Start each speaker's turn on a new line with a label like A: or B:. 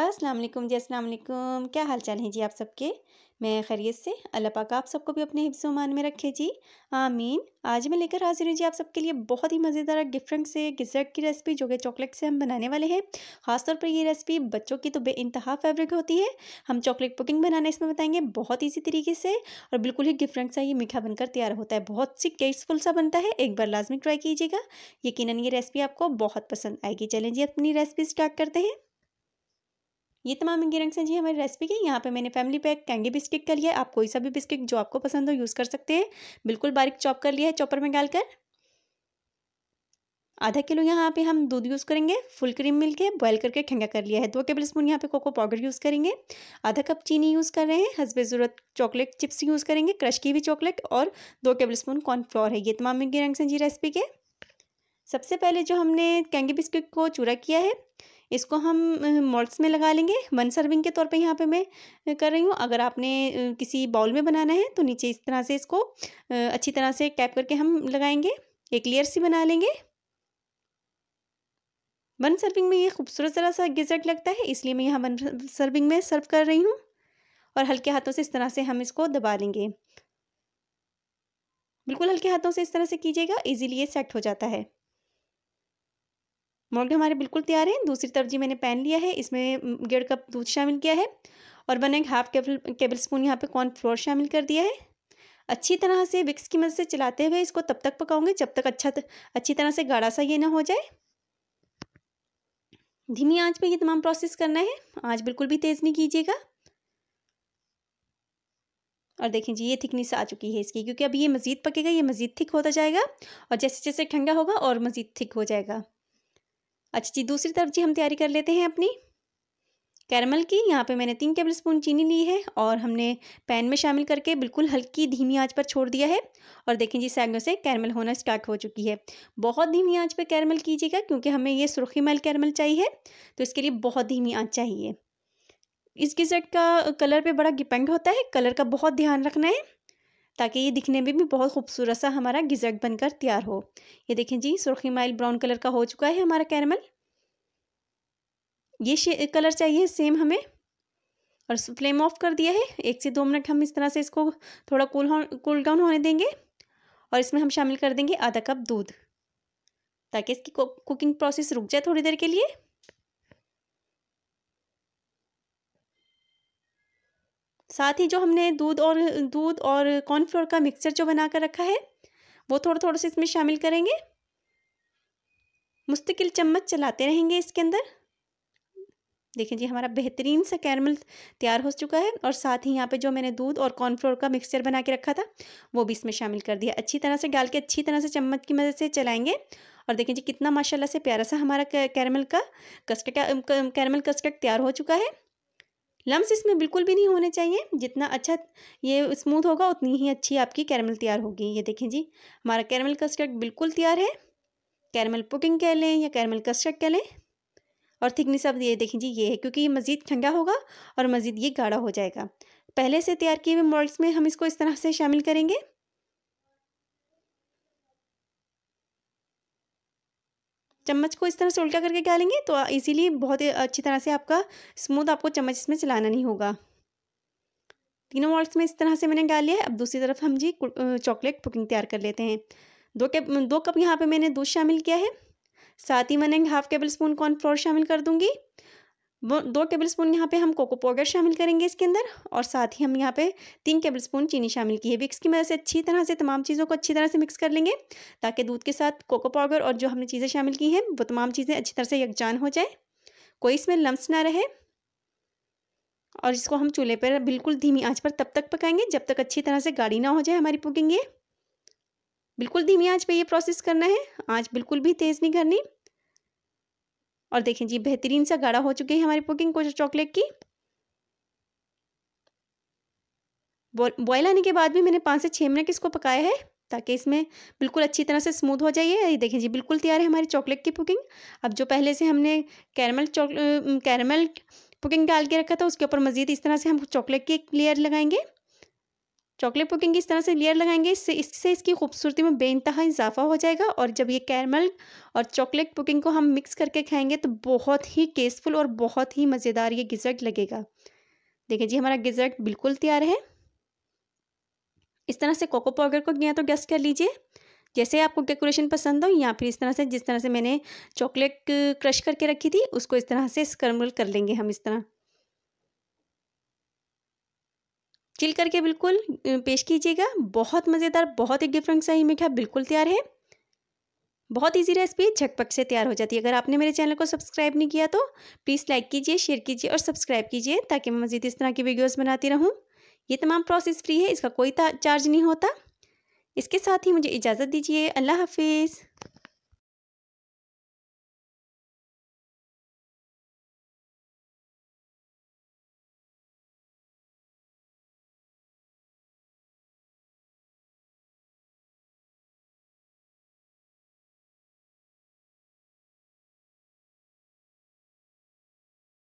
A: अस्सलाम वालेकुम जी अस्सलाम वालेकुम क्या हाल चाल है जी आप सबके मैं खैरियत से अल्लाह पाक आप सबको भी अपने हिफ्समान में रखे जी आमीन आज मैं लेकर हाजिर हूँ जी आप सबके लिए बहुत ही मज़ेदार डिफरेंट से डिज़र्ट की रेसिपी जो कि चॉकलेट से हम बनाने वाले हैं खासतौर पर ये रेसिपी बच्चों की तो बे इंतहा फेवरेट होती है हम चॉकलेट पुकिंग बनाना इसमें बताएंगे बहुत ईजी तरीके से और बिल्कुल ही डिफरेंट सा ये मीठा बनकर तैयार होता है बहुत सी टेस्टफुल सा बनता है एक बार लाजमी ट्राई कीजिएगा यकीन ये रेसिपी आपको बहुत पसंद आएगी चलें जी अपनी रेसिपी स्टार्ट करते हैं ये तमाम इंग्रेडिएंट्स जी हमारी रेसिपी के यहाँ पे मैंने फैमिली पैक कैंडी बिस्किट का लिया है आप कोई सा भी बिस्किट जो आपको पसंद हो यूज़ कर सकते हैं बिल्कुल बारीक चॉप कर लिया है चॉपर में डालकर आधा किलो यहाँ पे हम दूध यूज़ करेंगे फुल क्रीम मिल्क है बॉयल करके ठंडा कर लिया है दो टेबल स्पून यहाँ पे कोको पाउडर यूज़ करेंगे आधा कप चीनी यूज़ कर रहे हैं हंसबे ज़रूरत चॉकलेट चिप्स यूज़ करेंगे क्रश की हुई चॉकलेट और दो टेबल स्पून कॉर्नफ्लोर है ये तमाम इंग्रेडिएंट्स हैं जी रेसिपी के सबसे पहले जो हमने कैंगी बिस्किट को चूरा किया है इसको हम मॉल्स में लगा लेंगे वन सर्विंग के तौर पे यहाँ पे मैं कर रही हूँ अगर आपने किसी बाउल में बनाना है तो नीचे इस तरह से इसको अच्छी तरह से टैप करके हम लगाएंगे एक लेयर सी बना लेंगे वन सर्विंग में ये खूबसूरत ज़रा सा गिजट लगता है इसलिए मैं यहाँ वन सर्विंग में सर्व कर रही हूँ और हल्के हाथों से इस तरह से हम इसको दबा लेंगे बिल्कुल हल्के हाथों से इस तरह से कीजिएगा इजीली ये सेट हो जाता है मोगले हमारे बिल्कुल तैयार हैं दूसरी तरफ जी मैंने पैन लिया है इसमें डेढ़ कप दूध शामिल किया है और मैंने हाफ टेबल टेबल स्पून यहाँ पे कॉर्नफ्लोर शामिल कर दिया है अच्छी तरह से विक्स की मदद से चलाते हुए इसको तब तक पकाऊंगे जब तक अच्छा अच्छी तरह से गाढ़ा सा ये ना हो जाए धीमी आंच पे ये तमाम प्रोसेस करना है आंच बिल्कुल भी तेज़ नहीं कीजिएगा और देखें जी ये थिकनेस आ चुकी है इसकी क्योंकि अब ये मज़ीद पकेगा ये मज़ीद थिक होता जाएगा और जैसे जैसे ठंडा होगा और मज़ीद थिक हो जाएगा अच्छा जी दूसरी तरफ जी हम तैयारी कर लेते हैं अपनी कैरमल की यहाँ पे मैंने तीन टेबल स्पून चीनी ली है और हमने पैन में शामिल करके बिल्कुल हल्की धीमी आंच पर छोड़ दिया है और देखें जी सैगों से कैरमल होना स्टार्ट हो चुकी है बहुत धीमी आंच पर कैरमल कीजिएगा क्योंकि हमें ये सुरखी मैल कैरमल चाहिए तो इसके लिए बहुत धीमी आंच चाहिए इस डिज़र्ट का कलर पर बड़ा डिपेंड होता है कलर का बहुत ध्यान रखना है ताकि ये दिखने में भी बहुत खूबसूरत सा हमारा गिजर्ट बनकर तैयार हो ये देखें जी सुर्खी माइल ब्राउन कलर का हो चुका है हमारा कैरमल ये कलर चाहिए सेम हमें और फ्लेम ऑफ कर दिया है एक से दो मिनट हम इस तरह से इसको थोड़ा कूल हो कूल डाउन होने देंगे और इसमें हम शामिल कर देंगे आधा कप दूध ताकि इसकी कुकिंग प्रोसेस रुक जाए थोड़ी देर के लिए साथ ही जो हमने दूध और दूध और कॉर्नफ्लोर का मिक्सचर जो बना कर रखा है वो थोड़ा थोड़ा से इसमें शामिल करेंगे मुस्तकिल चम्मच चलाते रहेंगे इसके अंदर देखें जी हमारा बेहतरीन सा कैरमल तैयार हो चुका है और साथ ही यहाँ पे जो मैंने दूध और कॉर्नफ्लोर का मिक्सचर बना के रखा था वो भी इसमें शामिल कर दिया अच्छी तरह से डाल के अच्छी तरह से चम्मच की मदद से चलाएंगे और देखें जी कितना माशाल्लाह से प्यारा सा हमारा कैरमल का कस्टर्ड कैरमल कस्टर्ड तैयार हो चुका है लम्स इसमें बिल्कुल भी नहीं होने चाहिए जितना अच्छा ये स्मूथ होगा उतनी ही अच्छी आपकी कैरमल तैयार होगी ये देखें जी हमारा कैरमल कस्टर्ड बिल्कुल तैयार है कैरमल पुकिंग कह लें या कैरमल कस्टर्ड कह लें और थिकनेस अब ये देखें जी ये है क्योंकि ये मज़ीद ठंडा होगा और मज़ीद ये गाढ़ा हो जाएगा पहले से तैयार किए हुए मॉडल्स में हम इसको इस तरह से शामिल करेंगे चम्मच को इस तरह से उल्टा करके क्या लेंगे तो इसीलिए बहुत अच्छी तरह से आपका स्मूथ आपको चम्मच इसमें चलाना नहीं होगा तीनों मॉल्ट में इस तरह से मैंने डाल लिया है अब दूसरी तरफ हम जी चॉकलेट कुकिंग तैयार कर लेते हैं दो कप दो कप यहाँ पे मैंने दूध शामिल किया है साथ ही मैंने हाफ टेबल स्पून कॉर्नफ्लोर शामिल कर दूंगी दो टेबल स्पून यहाँ पे हम कोको पाउडर शामिल करेंगे इसके अंदर और साथ ही हम यहाँ पे तीन टेबल स्पून चीनी शामिल की है विक्स की मदद से अच्छी तरह से तमाम चीज़ों को अच्छी तरह से मिक्स कर लेंगे ताकि दूध के साथ कोको पाउडर और जो हमने चीज़ें शामिल की हैं वो तमाम चीज़ें अच्छी तरह से यकजान हो जाए कोई इसमें लम्स ना रहे और इसको हम चूल्हे पर बिल्कुल धीमी आँच पर तब तक पकाएंगे जब तक अच्छी तरह से गाढ़ी ना हो जाए हमारी पुकिंग बिल्कुल धीमी आँच पर ये प्रोसेस करना है आँच बिल्कुल भी तेज़ नहीं करनी और देखें जी बेहतरीन सा गाढ़ा हो चुकी है हमारी पुकिंग कोचर चॉकलेट की बॉयल आने के बाद भी मैंने पाँच से छः मिनट इसको पकाया है ताकि इसमें बिल्कुल अच्छी तरह से स्मूथ हो जाइए ये देखें जी बिल्कुल तैयार है हमारी चॉकलेट की पुकिंग अब जो पहले से हमने कैरमल चॉकलेट कैरमल पुकिंग डाल के रखा था उसके ऊपर मज़ीद इस तरह से हम चॉकलेट की एक लेयर लगाएंगे चॉकलेट पुडिंग इस तरह से लेयर लगाएंगे इससे इससे इसकी खूबसूरती में बेनतहा इजाफा हो जाएगा और जब ये कैरमल और चॉकलेट पुडिंग को हम मिक्स करके खाएंगे तो बहुत ही टेस्टफुल और बहुत ही मज़ेदार ये गिजर्ट लगेगा देखिए जी हमारा गिजर्ट बिल्कुल तैयार है इस तरह से कोको पाउडर को या तो डस्ट कर लीजिए जैसे आपको डेकोरेशन पसंद हो या फिर इस तरह से जिस तरह से मैंने चॉकलेट क्रश करके रखी थी उसको इस तरह से स्क्रमल कर लेंगे हम इस तरह चिल करके बिल्कुल पेश कीजिएगा बहुत मज़ेदार बहुत ही डिफरेंट सा ही मीठा बिल्कुल तैयार है बहुत इजी रेसिपी झकपक से तैयार हो जाती है अगर आपने मेरे चैनल को सब्सक्राइब नहीं किया तो प्लीज़ लाइक कीजिए शेयर कीजिए और सब्सक्राइब कीजिए ताकि मैं मज़ीद इस तरह की वीडियोज़ बनाती रहूँ ये तमाम प्रोसेस फ्री है इसका कोई चार्ज नहीं होता इसके साथ ही मुझे इजाज़त दीजिए अल्लाह हाफिज़